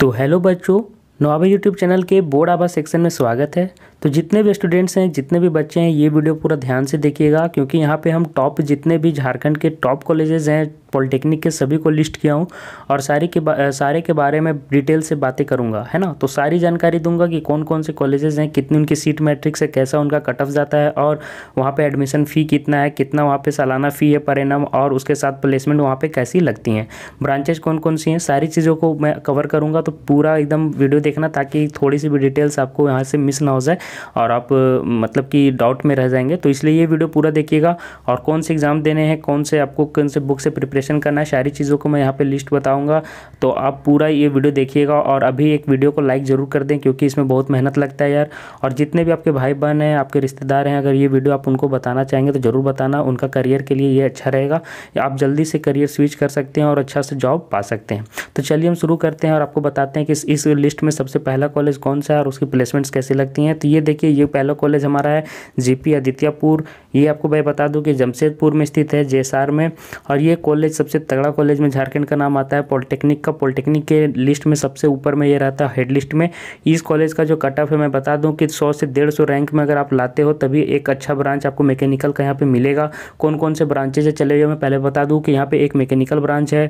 तो हेलो बच्चों Nova YouTube channel के बोर्ड आभा सेक्शन में स्वागत है तो जितने भी स्टूडेंट्स हैं जितने भी बच्चे हैं ये वीडियो पूरा ध्यान से देखिएगा क्योंकि यहाँ पे हम टॉप जितने भी झारखंड के टॉप कॉलेजेस हैं पॉलिटेक्निक के सभी को लिस्ट किया हूँ और सारी के सारे के बारे में डिटेल से बातें करूँगा है ना तो सारी जानकारी दूंगा कि कौन कौन से कॉलेजेस हैं कितनी उनकी सीट मैट्रिक्स है कैसा उनका कट ऑफ जाता है और वहाँ पर एडमिशन फ़ी कितना है कितना वहाँ पर सालाना फ़ी है पर और उसके साथ प्लेसमेंट वहाँ पर कैसी लगती हैं ब्रांचेज कौन कौन सी हैं सारी चीज़ों को मैं कवर करूँगा तो पूरा एकदम वीडियो देखना ताकि थोड़ी सी भी डिटेल्स आपको यहाँ से मिस ना हो जाए और आप मतलब कि डाउट में रह जाएंगे तो इसलिए ये वीडियो पूरा देखिएगा और कौन से एग्ज़ाम देने हैं कौन से आपको कौन से बुक से प्रिपरेशन करना है सारी चीज़ों को मैं यहाँ पर लिस्ट बताऊँगा तो आप पूरा ये वीडियो देखिएगा और अभी एक वीडियो को लाइक ज़रूर कर दें क्योंकि इसमें बहुत मेहनत लगता है यार और जितने भी आपके भाई बहन हैं आपके रिश्तेदार हैं अगर ये वीडियो आप उनको बताना चाहेंगे तो ज़रूर बताना उनका करियर के लिए ये अच्छा रहेगा आप जल्दी से करियर स्विच कर सकते हैं और अच्छा से जॉब पा सकते हैं तो चलिए हम शुरू करते हैं और आपको बताते हैं कि इस लिस्ट में सबसे पहला कॉलेज कौन सा है और उसकी प्लेसमेंट्स कैसे लगती हैं तो ये ये देखिए ये पहला कॉलेज हमारा है जीपी आदित्यपुर ये आपको मैं बता दूं कि जमशेदपुर में स्थित है जेएसआर में और ये कॉलेज सबसे तगड़ा कॉलेज में झारखंड का नाम आता है पॉलिटेक्निक का पॉलिटेक्निक के लिस्ट में सबसे ऊपर में ये रहता है हेड लिस्ट में इस कॉलेज का जो कट ऑफ है मैं बता दूँ कि सौ से डेढ़ रैंक में अगर आप लाते हो तभी एक अच्छा ब्रांच आपको मैकेनिकल का यहाँ पर मिलेगा कौन कौन से ब्रांचेज चले हुए मैं पहले बता दूँ कि यहाँ पर एक मैकेनिकल ब्रांच है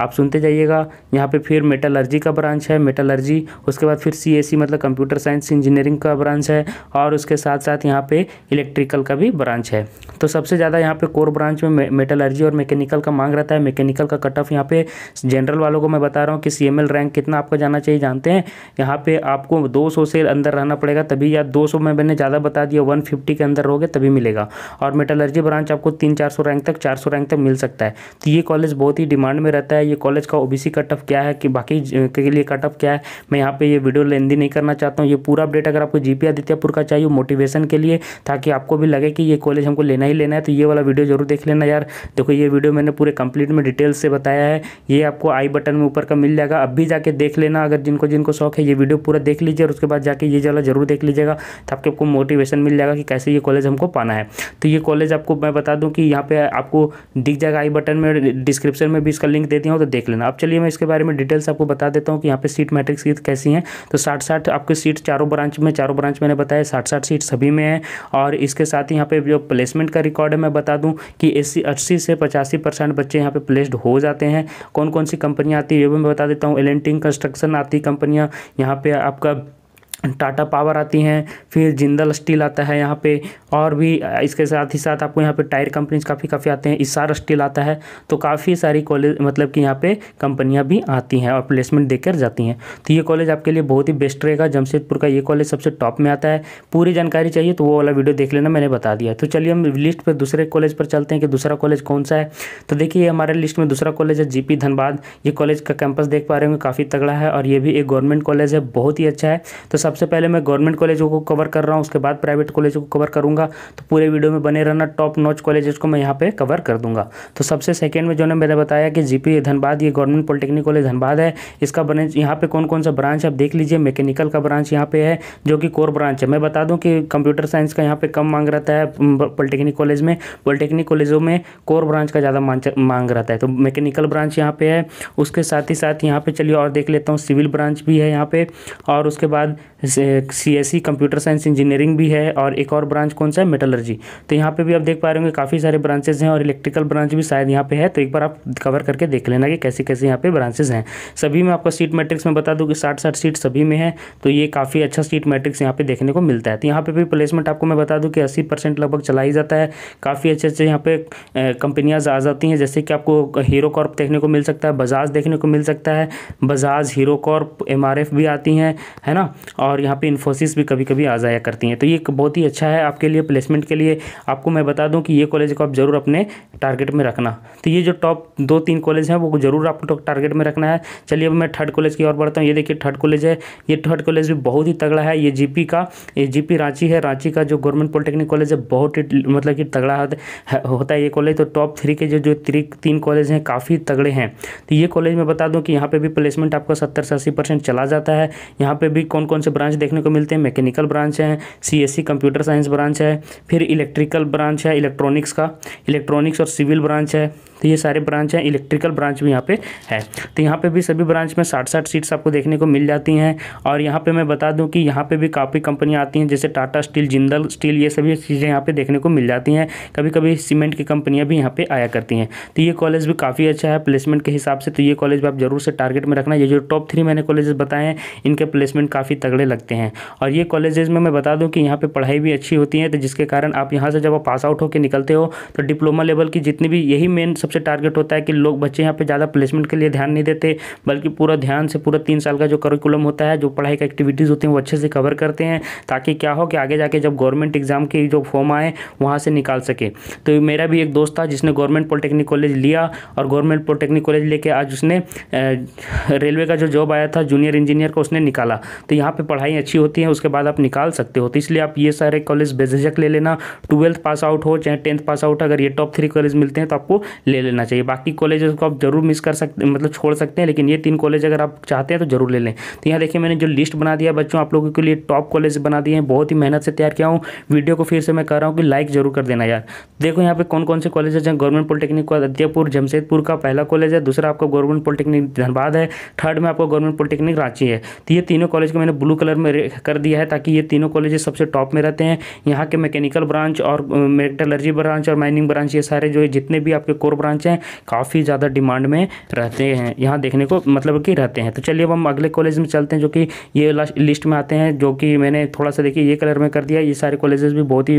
आप सुनते जाइएगा यहाँ पर फिर मेटलर्जी का ब्रांच है मेटलर्जी उसके बाद फिर सी e, मतलब कंप्यूटर साइंस इंजीनियरिंग का ब्रांच ब्रांच है और उसके साथ साथ यहाँ पे इलेक्ट्रिकल का भी ब्रांच है तो सबसे ज़्यादा यहाँ पे कोर ब्रांच में मेटलर्जी और मैकेनिकल का मांग रहता है मैकेनिकल का कट ऑफ यहाँ पे जनरल वालों को मैं बता रहा हूँ कि सीएमएल रैंक कितना आपका जाना चाहिए जानते हैं यहाँ पे आपको 200 से अंदर रहना पड़ेगा तभी या 200 में मैंने ज़्यादा बता दिया 150 के अंदर रहोगे तभी मिलेगा और मेटलर्जी ब्रांच आपको तीन चार सौ रैंक तक चार सौ रैंक तक मिल सकता है तो ये कॉलेज बहुत ही डिमांड में रहता है ये कॉलेज का ओबीसी कट ऑफ क्या है कि बाकी के लिए कट ऑफ क्या है मैं यहाँ पर ये वीडियो लेंदी नहीं करना चाहता हूँ ये पूरा अपडेट अगर आपको जी आदित्यपुर का चाहिए मोटिवेशन के लिए ताकि आपको भी लगे कि ये कॉलेज हमको लेना ही लेना है तो ये वाला वीडियो जरूर देख लेना यार देखो ये वीडियो मैंने पूरे कंप्लीट में डिटेल से बताया है ये आपको आई बटन में ऊपर का मिल जाएगा अब भी जाके देख लेना अगर जिनको जिनको शौक है ये वीडियो पूरा देख लीजिए और उसके बाद जाके ये वाला जरूर देख लीजिएगा तो आपके आपको मोटिवेशन मिल जाएगा कि कैसे ये कॉलेज हमको पाना है तो ये कॉलेज आपको मैं बता दूँ कि यहाँ पर आपको दिख जाएगा आई बटन में डिस्क्रिप्शन में भी इसका लिंक दिया हूँ तो देख लेना अब चलिए मैं इसके बारे में डिटेल्स आपको बता देता हूँ कि यहाँ पर सीट मैट्रिक्स कैसी हैं तो साठ साठ आपकी सीट चारों ब्रांच में चारों ब्रांच मैंने बताया साठ साठ सीट सभी में है और इसके साथ ही यहाँ पे जो प्लेसमेंट का रिकॉर्ड है मैं बता दूँ कि अस्सी अस्सी से पचासी परसेंट बच्चे यहाँ पे प्लेस्ड हो जाते हैं कौन कौन सी कंपनियाँ आती है ये भी मैं बता देता हूँ एलेंटिंग कंस्ट्रक्शन आती कंपनियाँ यहाँ पे आपका टाटा पावर आती हैं फिर जिंदल स्टील आता है यहाँ पे और भी इसके साथ ही साथ आपको यहाँ पे टायर कंपनीज काफ़ी काफ़ी आते हैं इसार स्टील आता है तो काफ़ी सारी कॉलेज मतलब कि यहाँ पे कंपनियाँ भी आती हैं और प्लेसमेंट देकर जाती हैं तो ये कॉलेज आपके लिए बहुत ही बेस्ट रहेगा जमशेदपुर का ये कॉलेज सबसे टॉप में आता है पूरी जानकारी चाहिए तो वो वाला वीडियो देख लेना मैंने बता दिया तो चलिए हम लिस्ट पर दूसरे कॉलेज पर चलते हैं कि दूसरा कॉलेज कौन सा है तो देखिए हमारे लिस्ट में दूसरा कॉलेज है जी धनबाद ये कॉलेज का कैंपस देख पा रहे होंगे काफ़ी तगड़ा है और ये भी एक गवर्नमेंट कॉलेज है बहुत ही अच्छा है तो सब सबसे पहले मैं गवर्नमेंट कॉलेजों को कवर कर रहा हूँ उसके बाद प्राइवेट कॉलेजों को कवर करूँगा तो पूरे वीडियो में बने रहना टॉप नॉच कॉलेजेस को मैं यहाँ पे कवर कर दूंगा तो सबसे सेकेंड में जो ने मैंने बताया कि जी धनबाद ये गवर्नमेंट पॉलिटेक्निक कॉलेज धनबाद है इसका ब्रांच यहाँ पर कौन कौन सा ब्रांच आप देख लीजिए मैकेनिकल का ब्रांच यहाँ पे है जो कि कोर ब्रांच है मैं बता दूँ कि कंप्यूटर साइंस का यहाँ पर कम मांग रहता है पॉलिटेक्निक कॉलेज में पॉलिटेक्निक कॉलेजों में कोर ब्रांच का ज़्यादा मांग रहता है तो मैकेनिकल ब्रांच यहाँ पे है उसके साथ ही साथ यहाँ पे चलिए और देख लेता हूँ सिविल ब्रांच भी है यहाँ पे और उसके बाद C S C computer science engineering भी है और एक और ब्रांच कौन सा है मेटलर्जी तो यहाँ पे भी आप देख पा रहे होंगे काफ़ी सारे ब्रांचेज हैं और इलेक्ट्रिकल ब्रांच भी शायद यहाँ पे है तो एक बार आप कवर करके देख लेना कि कैसे कैसे यहाँ पे ब्रांचेज हैं सभी में आपका सीट मैट्रिक्स में बता दूँ कि साठ साठ सीट सभी में है तो ये काफ़ी अच्छा सीट मैट्रिक्स यहाँ पे देखने को मिलता है तो यहाँ पर भी प्लेसमेंट आपको मैं बता दूँ कि अस्सी लगभग चला ही जाता है काफ़ी अच्छे अच्छे यहाँ पे कंपनियाँ आ जाती हैं जैसे कि आपको हीरो कॉर्प देखने को मिल सकता है बजाज देखने को मिल सकता है बजाज हीरो कॉर्प एम भी आती हैं है ना और और यहाँ पे इन्फोसिस भी कभी कभी आ जाया करती हैं तो ये बहुत ही अच्छा है आपके लिए प्लेसमेंट के लिए आपको मैं बता दूँ कि ये कॉलेज को आप ज़रूर अपने टारगेट में रखना तो ये जो टॉप दो तीन कॉलेज हैं वो ज़रूर आपको टारगेट में रखना है चलिए अब मैं थर्ड कॉलेज की ओर बढ़ता हूँ ये देखिए थर्ड कॉलेज है ये थर्ड कॉलेज भी बहुत ही तगड़ा है ये जी का ये जी रांची है रांची का जो गवर्नमेंट पॉलिटेक्निक कॉलेज है बहुत ही मतलब कि तगड़ा होता है ये कॉलेज तो टॉप थ्री के जो जो तीन कॉलेज हैं काफ़ी तगड़े हैं तो ये कॉलेज मैं बता दूँ कि यहाँ पर भी प्लेसमेंट आपका सत्तर से अस्सी चला जाता है यहाँ पर भी कौन कौन से ब्रांच देखने को मिलते हैं मैकेनिकल ब्रांच है सीएससी कंप्यूटर साइंस ब्रांच है फिर इलेक्ट्रिकल ब्रांच है इलेक्ट्रॉनिक्स का इलेक्ट्रॉनिक्स और सिविल ब्रांच है तो ये सारे ब्रांच हैं इलेक्ट्रिकल ब्रांच भी यहाँ पे है तो यहाँ पे भी सभी ब्रांच में साठ साठ सीट्स आपको देखने को मिल जाती हैं और यहाँ पे मैं बता दूँ कि यहाँ पे भी काफ़ी कंपनियाँ आती हैं जैसे टाटा स्टील जिंदल स्टील ये सभी चीज़ें यहाँ पे देखने को मिल जाती हैं कभी कभी सीमेंट की कंपनियाँ भी यहाँ पे आया करती हैं तो ये कॉलेज भी काफ़ी अच्छा है प्लेसमेंट के हिसाब से तो ये कॉलेज भी आप जरूर से टारगेट में रखना ये जो टॉप थ्री मैंने कॉलेजेस बताए हैं इनके प्लेसमेंट काफ़ी तगड़े लगते हैं और ये कॉलेजेस में मैं बता दूँ कि यहाँ पे पढ़ाई भी अच्छी होती है तो जिसके कारण आप यहाँ से जब आप पास आउट होकर निकलते हो तो डिप्लोमा लेवल की जितनी भी यही मेन सबसे टारगेट होता है कि लोग बच्चे यहाँ पर ज़्यादा प्लेसमेंट के लिए ध्यान नहीं देते बल्कि पूरा ध्यान से पूरा तीन साल का जो करिकुलम होता है जो पढ़ाई का एक्टिविटीज़ होती हैं वो अच्छे से कवर करते हैं ताकि क्या हो कि आगे जाके जब गवर्नमेंट एग्ज़ाम के जो फॉर्म आए वहाँ से निकाल सके तो मेरा भी एक दोस्त था जिसने गवर्नमेंट पॉलिटेक्निक कॉलेज लिया और गवर्नमेंट पॉलिटेक्निक कॉलेज लेके आज उसने रेलवे का जो जॉब आया था जूनियर इंजीनियर को उसने निकाला तो यहाँ पे पढ़ाई पढ़ाई अच्छी होती है उसके बाद आप निकाल सकते हो तो इसलिए आप ये सारे कॉलेज बेझिझक ले लेना ट्वेल्थ पास आउट हो चाहे टेंथ पास आउट अगर ये टॉप थ्री कॉलेज मिलते हैं तो आपको ले लेना चाहिए बाकी कॉलेज को आप जरूर मिस कर सकते मतलब छोड़ सकते हैं लेकिन ये तीन कॉलेज अगर आप चाहते हैं तो जरूर ले लें तो यहाँ देखिए मैंने जो लिस्ट बना दिया बच्चों आप लोगों के लिए टॉप कॉलेज बना दिए हैं बहुत ही मेहनत से तैयार किया हूँ वीडियो को फिर से मैं कह रहा हूँ कि लाइक जरूर कर देना यार देखो यहाँ पे कौन कौन से कॉलेज है जहाँ गवर्नमेंट पॉलिटेक्निक का अद्यापुर जमशेदपुर का पहला कॉलेज है दूसरा आपका गवर्नमेंट पॉलिटेक्निक धनबाद है थर्ड में आपका गवर्नमेंट पॉलिटेक्निक रांची है तो ये तीनों कॉलेज को मैंने ब्लू कलर कलर में कर दिया है ताकि ये तीनों कॉलेजेस सबसे टॉप में रहते हैं यहाँ के मैकेनिकल ब्रांच और मेटलर्जी ब्रांच और माइनिंग ब्रांच ये सारे जो जितने भी आपके कोर ब्रांच हैं काफ़ी ज़्यादा डिमांड में रहते हैं यहाँ देखने को मतलब कि रहते हैं तो चलिए अब हम अगले कॉलेज में चलते हैं जो कि ये लिस्ट में आते हैं जो कि मैंने थोड़ा सा देखिए ये कलर में कर दिया ये सारे कॉलेजेस भी बहुत ही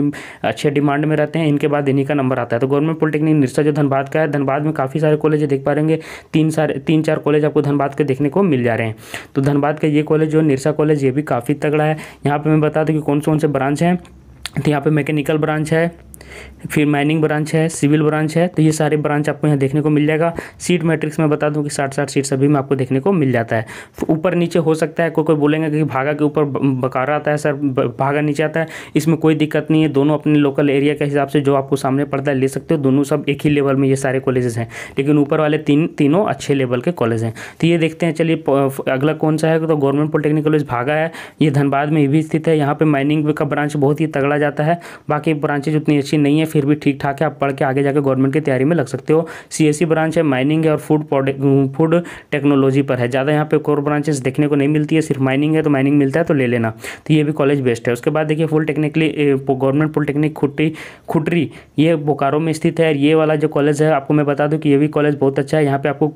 अच्छे डिमांड में रहते हैं इनके बाद इन्हीं का नंबर आता है तो गवर्नमेंट पॉलिटेक्निक निरसा जो धनबाद का है धनबाद में काफ़ी सारे कॉलेज देख पा रहेंगे तीन सारे तीन चार कॉलेज आपको धनबाद के देखने को मिल जा रहे हैं तो धनबाद का ये कॉलेज जो निरसा कॉलेज ये भी काफ़ी तगड़ा है यहाँ पर मैं बता दूँ कि कौन से कौन से ब्रांच हैं तो यहाँ पर मैकेनिकल ब्रांच है फिर माइनिंग ब्रांच है सिविल ब्रांच है तो ये सारे ब्रांच आपको यहाँ देखने को मिल जाएगा सीट मैट्रिक्स में बता दूँ कि साठ साठ सीट सभी में आपको देखने को मिल जाता है ऊपर नीचे हो सकता है कोई कोई बोलेंगे कि भागा के ऊपर बकारा आता है सर भागा नीचे आता है इसमें कोई दिक्कत नहीं है दोनों अपने लोकल एरिया के हिसाब से जो आपको सामने पड़ता है ले सकते हो दोनों सब एक ही लेवल में ये सारे कॉलेजेस हैं लेकिन ऊपर वाले तीन तीनों अच्छे लेवल के कॉलेज हैं तो ये देखते हैं चलिए अगला कौन सा है तो गवर्नमेंट पॉलिटेक्निक कॉलेज भागा है ये धनबाद में भी स्थित है यहाँ पर माइनिंग का ब्रांच बहुत ही तगड़ा जाता है बाकी ब्रांचेज उतनी अच्छी नहीं है फिर भी ठीक ठाक है आप पढ़ के आगे जाकर गवर्नमेंट की तैयारी में लग सकते हो सी ब्रांच e है माइनिंग है और फूड फूड टेक्नोलॉजी पर है ज़्यादा यहाँ पे कोर ब्रांचेस देखने को नहीं मिलती है सिर्फ माइनिंग है तो माइनिंग मिलता है तो ले लेना तो ये भी कॉलेज बेस्ट है उसके बाद देखिए polytechnic government polytechnic Khunti खुटरी ये बोकारो में स्थित है और ये वाला जो कॉलेज है आपको मैं बता दूँ कि ये भी कॉलेज बहुत अच्छा है यहाँ पर आपको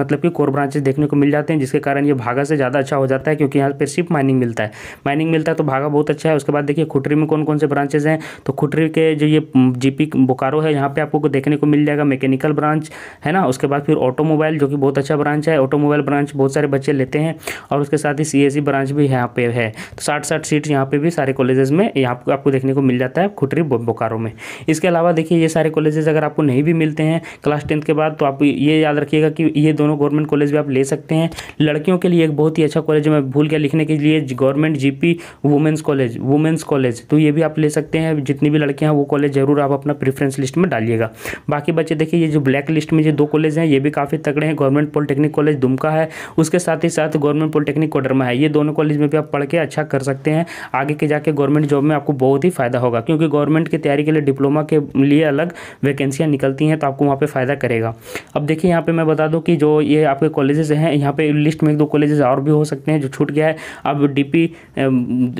मतलब कि कोर ब्रांचेस देखने को मिल जाते हैं जिसके कारण ये भागा से ज़्यादा अच्छा हो जाता है क्योंकि यहाँ पर सिर्फ माइनिंग मिलता है माइनिंग मिलता है तो भागा बहुत अच्छा है उसके बाद देखिए खुटरी में कौन कौन से ब्रांचेज हैं तो खुटरी के जो ये जीपी बोकारो है यहाँ पे आपको देखने को मिल जाएगा मैकेनिकल ब्रांच है ना उसके बाद फिर ऑटोमोबाइल जो कि बहुत अच्छा ब्रांच है ऑटोमोबाइल ब्रांच बहुत सारे बच्चे लेते हैं और उसके साथ ही सी ब्रांच भी यहाँ पे है तो साठ साठ सीट यहाँ पे भी सारे कॉलेजेस में यहाँ आपको देखने को मिल जाता है खुटरी बोकारो में इसके अलावा देखिए ये सारे कॉलेजेस अगर आपको नहीं भी मिलते हैं क्लास टेंथ के बाद तो आप ये याद रखिएगा कि ये दोनों गवर्नमेंट कॉलेज भी आप ले सकते हैं लड़कियों के लिए एक बहुत ही अच्छा कॉलेज मैं भूल गया लिखने के लिए government GP women's college women's college तो ये भी आप ले सकते हैं जितनी भी लड़कियां हैं वो कॉलेज ज़रूर आप अपना प्रेफरेंस लिस्ट में डालिएगा बाकी बच्चे देखिए ये जो ब्लैक लिस्ट में जो दो कॉलेज हैं ये भी काफ़ी तगड़े हैं गवर्नमेंट पॉलिटेक्निक कॉलेज दुमका है उसके साथ ही साथ गवर्नमेंट पॉलिटेक्निक कोडरमा है ये दोनों कॉलेज में भी आप पढ़ के अच्छा कर सकते हैं आगे के जाके गवर्नमेंट जॉब में आपको बहुत ही फायदा होगा क्योंकि गवर्नमेंट की तैयारी के लिए डिप्लोमा के लिए अलग वैकेंसियाँ निकलती हैं तो आपको वहाँ पर फ़ायदा करेगा अब देखिए यहाँ पर मैं बता दूँ कि जो ये आपके कॉलेजेस हैं यहाँ पर लिस्ट में एक दो कॉलेजेस और भी हो सकते हैं जो छूट गया है अब पी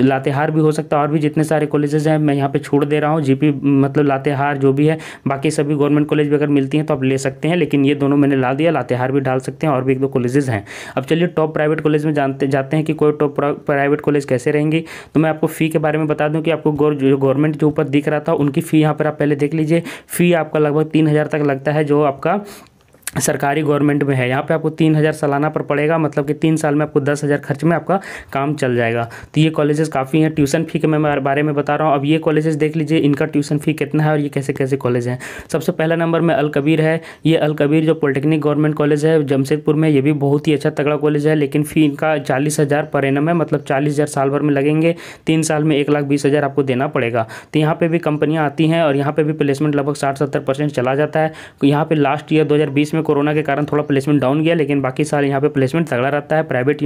लातेहार भी हो सकता है और भी जितने सारे कॉलेजेस हैं मैं यहाँ पर छोड़ दे रहा हूँ पी मतलब लातेहार जो भी है बाकी सभी गवर्नमेंट कॉलेज भी अगर मिलती हैं तो आप ले सकते हैं लेकिन ये दोनों मैंने ला दिया लातेहार भी डाल सकते हैं और भी एक दो कॉलेजेस हैं अब चलिए टॉप प्राइवेट कॉलेज में जानते जाते हैं कि कोई टॉप प्राइवेट कॉलेज कैसे रहेंगे तो मैं आपको फ़ी के बारे में बता दूँ कि आपको गवर्नमेंट जो ऊपर दिख रहा था उनकी फ़ी यहाँ पर आप पहले देख लीजिए फ़ी आपका लगभग तीन तक लगता है जो आपका सरकारी गवर्नमेंट में है यहाँ पे आपको तीन हज़ार सालाना पर पड़ेगा मतलब कि तीन साल में आपको दस हज़ार खर्च में आपका काम चल जाएगा तो ये कॉलेजेस काफ़ी हैं ट्यूशन फ़ी के मैं बारे में बता रहा हूँ अब ये कॉलेजेस देख लीजिए इनका ट्यूशन फ़ी कितना है और ये कैसे कैसे कॉलेज हैं सबसे पहला नंबर में अलकबीर है ये अलकबीर जो पॉलिटेक्निक गवर्नमेंट कॉलेज है जमशेदपुर में ये भी बहुत ही अच्छा तगड़ा कॉलेज है लेकिन फ़ी इनका चालीस हज़ार पर एन है मतलब चालीस हज़ार साल भर में लगेंगे तीन साल में एक लाख बीस हज़ार आपको देना पड़ेगा तो यहाँ पर भी कंपनियाँ आती हैं और यहाँ पर भी प्लेसमेंट लगभग साठ सत्तर परसेंट चला जाता है यहाँ पर लास्ट ईयर दो में में कोरोना के कारण थोड़ा प्लेसमेंट डाउन गया लेकिन बाकी साल यहाँ पे प्लेसमेंट तगड़ा रहता है प्राइवेट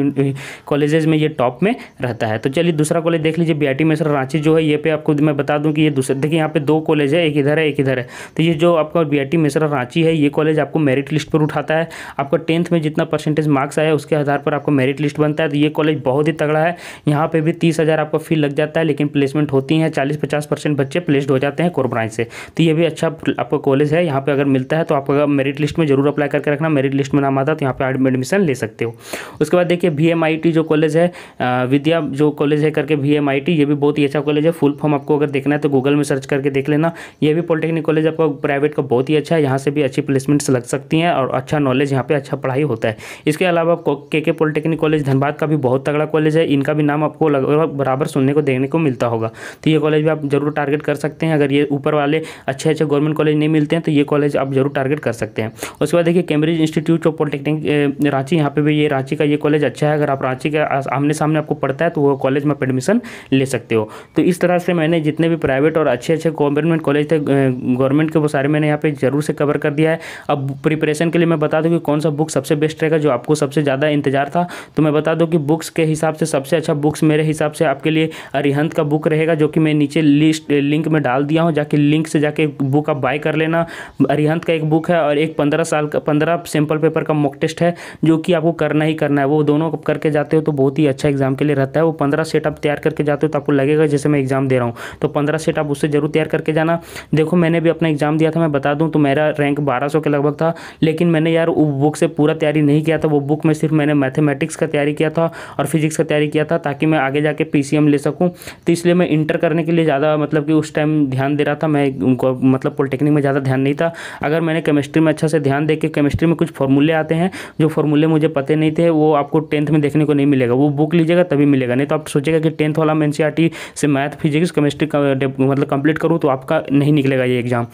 कॉलेजेस eh, में ये टॉप में रहता है तो चलिए दूसरा कॉलेज देख लीजिए बी आई में सर रांची जो है ये पे आपको मैं बता दूँ कि ये दूसरे देखिए यहाँ पे दो कॉलेज है एक इधर है एक इधर है तो ये जो आपका बी आई रांची है ये कॉलेज आपको मेरिट लिस्ट पर उठाता है आपका टेंथ में जितना परसेंटेज मार्क्स आया उसके आधार पर आपको मेरिट लिस्ट बनता है तो ये कॉलेज बहुत ही तगड़ा है यहाँ पर भी तीस आपका फी लग जाता है लेकिन प्लेसमेंट होती है चालीस पचास बच्चे प्लेस्ड हो जाते हैं कोर ब्रांच से तो ये भी अच्छा आपका कॉलेज है यहाँ पर अगर मिलता है तो आपका मेरिट लिस्ट में जरूर जरूर अप्लाई करके रखना मेरिट लिस्ट में नाम आता तो यहाँ पर एडमिशन ले सकते हो उसके बाद देखिए वी जो कॉलेज है विद्या जो कॉलेज है करके वी ये भी बहुत ही अच्छा कॉलेज है फुल फॉर्म आपको अगर देखना है तो गूगल में सर्च करके देख लेना ये भी पॉलिटेक्निक कॉलेज आपका प्राइवेट का बहुत ही अच्छा है यहाँ से भी अच्छी प्लेसमेंट्स लग सकती हैं और अच्छा नॉलेज यहाँ पे अच्छा पढ़ाई होता है इसके अलावा के के पॉलिटेक्निक कॉलेज धनबाद का भी बहुत तगड़ा कॉलेज है इनका भी नाम आपको लगभग बराबर सुनने को देखने को मिलता होगा तो ये कॉलेज भी आप जरूर टारगेट कर सकते हैं अगर ये ऊपर वाले अच्छे अच्छे गवर्नमेंट कॉलेज नहीं मिलते हैं तो ये कॉलेज आप जरूर टारगेट कर सकते हैं उसके उसके बाद देखिए Cambridge Institute of polytechnic Ranchi यहाँ पे भी ये रांची का ये कॉलेज अच्छा है अगर आप रांची के आमने सामने आपको पढ़ता है तो वो कॉलेज में आप एडमिशन ले सकते हो तो इस तरह से मैंने जितने भी प्राइवेट और अच्छे अच्छे गवर्नमेंट कॉलेज थे गवर्नमेंट के वो सारे मैंने यहाँ पे जरूर से कवर कर दिया है अब प्रिपरेशन के लिए मैं बता दूँ कि कौन सा बुक सबसे बेस्ट रहेगा जो आपको सबसे ज़्यादा इंतजार था तो मैं बता दूँ कि बुक्स के हिसाब से सबसे अच्छा बुक्स मेरे हिसाब से आपके लिए अरिहंत का बुक रहेगा जो कि मैं नीचे लिस्ट लिंक में डाल दिया हूँ जाके लिंक से जाके बुक आप बाय कर लेना अरिहंत का एक बुक है और एक पंद्रह साल साल का पंद्रह सिंपल पेपर का मॉक टेस्ट है जो कि आपको करना ही करना है वो दोनों करके जाते हो तो बहुत ही अच्छा एग्जाम के लिए रहता है वो पंद्रह सेट आप तैयार करके जाते हो तो आपको लगेगा जैसे मैं एग्जाम दे रहा हूँ तो पंद्रह सेट आप उससे जरूर तैयार करके जाना देखो मैंने भी अपना एग्जाम दिया था मैं बता दूँ तो मेरा रैंक बारह के लगभग था लेकिन मैंने यार वो बुक से पूरा तैयारी नहीं किया था वो बुक में सिर्फ मैंने मैथमेटिक्स का तैयारी किया था और फिजिक्स का तैयारी किया था ताकि मैं आगे जाके पी ले सकूँ तो इसलिए मैं इंटर करने के लिए ज़्यादा मतलब कि उस टाइम ध्यान दे रहा था मैं उनको मतलब पॉलिटेक्निक में ज़्यादा ध्यान नहीं था अगर मैंने केमिस्ट्री में अच्छा से ध्यान देखिए केमिस्ट्री में कुछ फॉर्मूले आते हैं जो फॉर्मूले मुझे पते नहीं थे वो आपको टेंथ में देखने को नहीं मिलेगा वो बुक लीजिएगा तभी मिलेगा नहीं तो आप सोचेगा कि टेंथ वाला मैं एन e से मैथ फिजिक्स केमिस्ट्री मतलब कंप्लीट करूँ तो आपका नहीं निकलेगा ये एग्जाम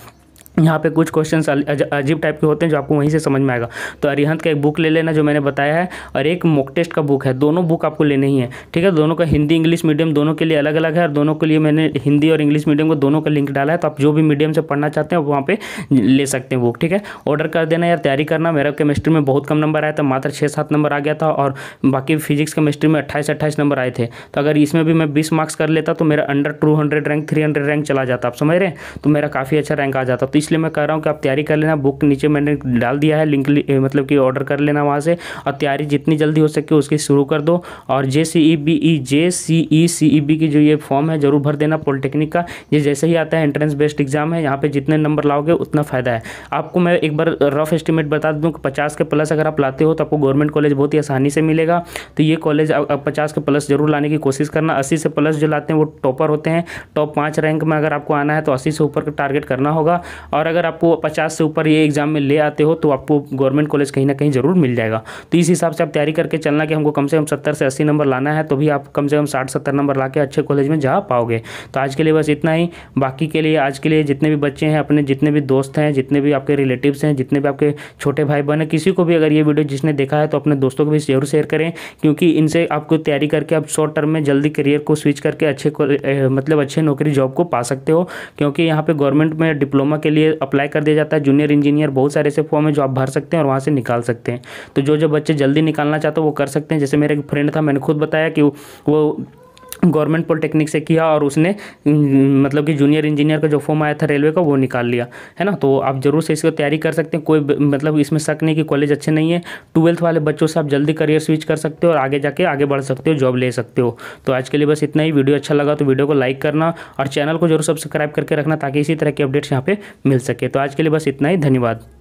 यहाँ पे कुछ क्वेश्चंस अजीब टाइप के होते हैं जो आपको वहीं से समझ में आएगा तो अरिहंत का एक बुक ले लेना जो मैंने बताया है और एक मॉक टेस्ट का बुक है दोनों बुक आपको लेने ही है ठीक है दोनों का हिंदी इंग्लिश मीडियम दोनों के लिए अलग अलग है और दोनों के लिए मैंने हिंदी और इंग्लिश मीडियम को दोनों का लिंक डाला है तो आप जो भी मीडियम से पढ़ना चाहते हैं वहाँ पर ले सकते हैं बुक ठीक है ऑर्डर कर देना यार तैयारी करना मेरा केमिस्ट्री में बहुत कम नंबर आया था मात्र छः सात नंबर आ गया था और बाकी फिजिक्स केमिस्ट्री में अट्ठाईस अट्ठाईस नंबर आए थे तो अगर इसमें भी मैं बीस मार्क्स कर लेता तो मेरा under two hundred rank three hundred rank चला जाता आप समझ रहे हैं तो मेरा काफ़ी अच्छा रैंक आ जाता तो इसलिए मैं कह रहा हूँ कि आप तैयारी कर लेना बुक नीचे मैंने डाल दिया है लिंक मतलब कि ऑर्डर कर लेना वहाँ से और तैयारी जितनी जल्दी हो सके उसकी शुरू कर दो और जे सी ई बी ई जे सी ई सी ई बी की जो ये फॉर्म है ज़रूर भर देना पॉलिटेक्निक का ये जैसे ही आता है एंट्रेंस बेस्ड एग्जाम है यहाँ पर जितने नंबर लाओगे उतना फ़ायदा है आपको मैं एक बार रफ एस्टिमेट बता दूँ कि पचास के प्लस अगर आप लाते हो तो आपको गवर्नमेंट कॉलेज बहुत ही आसानी से मिलेगा तो ये कॉलेज पचास के प्लस जरूर लाने की कोशिश करना अस्सी से प्लस जो लाते हैं वो टॉपर होते हैं टॉप पाँच रैंक में अगर आपको आना है तो अस्सी से ऊपर का टारगेट करना होगा और अगर आपको पचास से ऊपर ये एग्ज़ाम में ले आते हो तो आपको गवर्नमेंट कॉलेज कहीं ना कहीं ज़रूर मिल जाएगा तो इस हिसाब से आप तैयारी करके चलना कि हमको कम से कम सत्तर से अस्सी नंबर लाना है तो भी आप कम से कम साठ सत्तर नंबर ला के अच्छे कॉलेज में जा पाओगे तो आज के लिए बस इतना ही बाकी के लिए आज के लिए जितने भी बच्चे हैं अपने जितने भी दोस्त हैं जितने भी आपके रिलेटिव्स हैं जितने भी आपके छोटे भाई बहन हैं किसी को भी अगर ये वीडियो जिसने देखा है तो अपने दोस्तों को भी जरूर शेयर करें क्योंकि इनसे आपको तैयारी करके आप शॉर्ट टर्म में जल्दी करियर को स्विच करके अच्छे मतलब अच्छे नौकरी जॉब को पा सकते हो क्योंकि यहाँ पर गवर्नमेंट में डिप्लोमा के लिए लिए अप्लाई कर दिया जाता है जूनियर इंजीनियर बहुत सारे ऐसे फॉर्म है जो आप भर सकते हैं और वहाँ से निकाल सकते हैं तो जो जो बच्चे जल्दी निकालना चाहते हो वो कर सकते हैं जैसे मेरे एक फ्रेंड था मैंने खुद बताया कि वो गवर्नमेंट पॉलिटेक्निक से किया और उसने मतलब कि जूनियर इंजीनियर का जो फॉर्म आया था रेलवे का वो निकाल लिया है ना तो आप ज़रूर से इसको तैयारी कर सकते हैं कोई मतलब इसमें शक नहीं कि कॉलेज अच्छे नहीं है ट्वेल्थ वाले बच्चों से आप जल्दी करियर स्विच कर सकते हो और आगे जाके आगे बढ़ सकते हो जॉब ले सकते हो तो आज के लिए बस इतना ही वीडियो अच्छा लगा तो वीडियो को लाइक करना और चैनल को जरूर सब्सक्राइब करके रखना ताकि इसी तरह के अपडेट्स यहाँ पर मिल सके तो आज के लिए बस इतना ही धन्यवाद